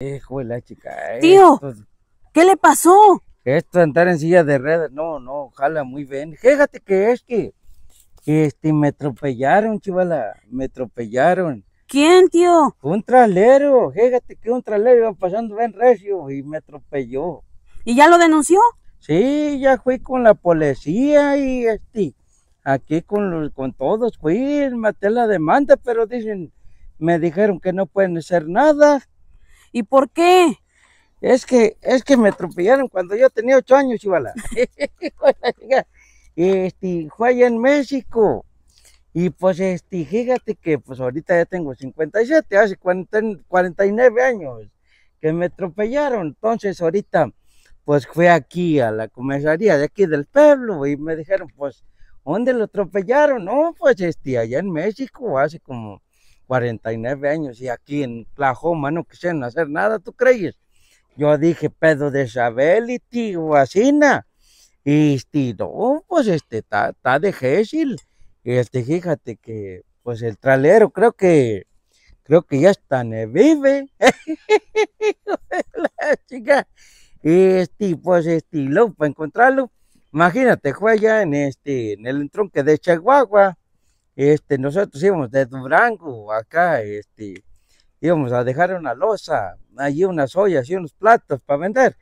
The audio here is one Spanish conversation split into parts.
Hijo de la chica. Tío, ¿qué le pasó? Esto andar en silla de red, no, no, jala muy bien. Fíjate que es que, este, me atropellaron, chivala, me atropellaron. ¿Quién, tío? Un tralero, fíjate que un tralero iba pasando bien recio y me atropelló. ¿Y ya lo denunció? Sí, ya fui con la policía y este, aquí con los, con todos fui, maté la demanda, pero dicen, me dijeron que no pueden hacer nada, ¿Y por qué? Es que, es que me atropellaron cuando yo tenía ocho años, igual. este, fue allá en México. Y pues, este, fíjate que pues ahorita ya tengo 57, hace 49 años que me atropellaron. Entonces, ahorita, pues fui aquí a la comisaría de aquí del pueblo y me dijeron, pues, ¿dónde lo atropellaron? No, pues, este, allá en México, hace como 49 años y aquí en Oklahoma no quisieron hacer nada, ¿tú crees? Yo dije, pedo de Isabel y tío Asina. Y este, no, pues este, está de Gésil. Y este, fíjate que, pues el tralero, creo que, creo que ya está en vive. Y este, pues este, luego para encontrarlo, imagínate, fue allá en este, en el entronque de Chihuahua. Este, nosotros íbamos de Durango acá, este, íbamos a dejar una losa, allí unas ollas y unos platos para vender.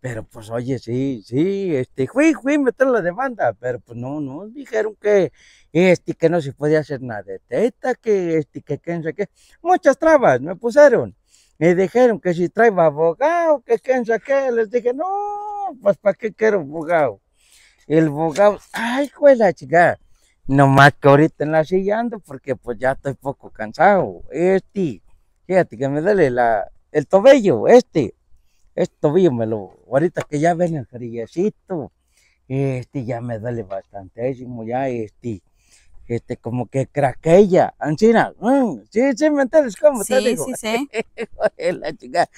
Pero pues oye, sí, sí, este, fui, fui, meter la demanda, pero pues no, no, dijeron que, este, que no se podía hacer nada, esta, que, este, que, que, que, muchas trabas me pusieron. Me dijeron que si traigo abogado, que que que les dije, no, pues para qué quiero abogado. El abogado, ay, pues la chica, no más que ahorita en la silla ando porque pues ya estoy poco cansado. Este, fíjate que me duele la, el tobillo, este. Este tobillo me lo, ahorita que ya ven el jarillecito, este ya me duele bastante, ya este, este como que craquella, ancina, mm, sí, sí, ¿me entiendes cómo te digo? Sí, sí, la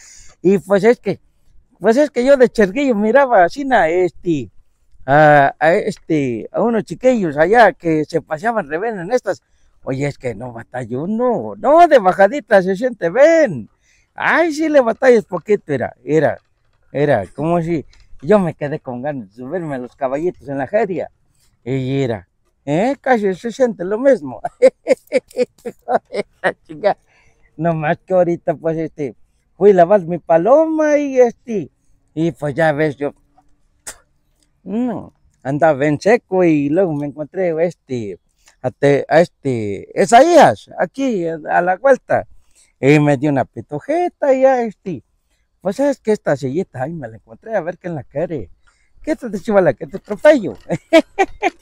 Y pues es que, pues es que yo de cherguillo miraba, ancina, este, a, este, a unos chiquillos allá que se paseaban rebén en estas. Oye, es que no batalla uno, no, de bajadita se siente ven. Ay, sí le batallas poquito, era, era, era, como si yo me quedé con ganas de subirme a los caballitos en la jeria Y era, ¿eh? Casi se siente lo mismo. chica. No más que ahorita, pues, este, fui a lavar mi paloma y este, y pues ya ves, yo Mm, andaba en seco y luego me encontré este, a este, a, este, Esaías, aquí a la vuelta. Y me dio una petojeta y a este, pues sabes que esta sillita, ahí me la encontré a ver quién la quiere. ¿Qué te chiva la que te atropello?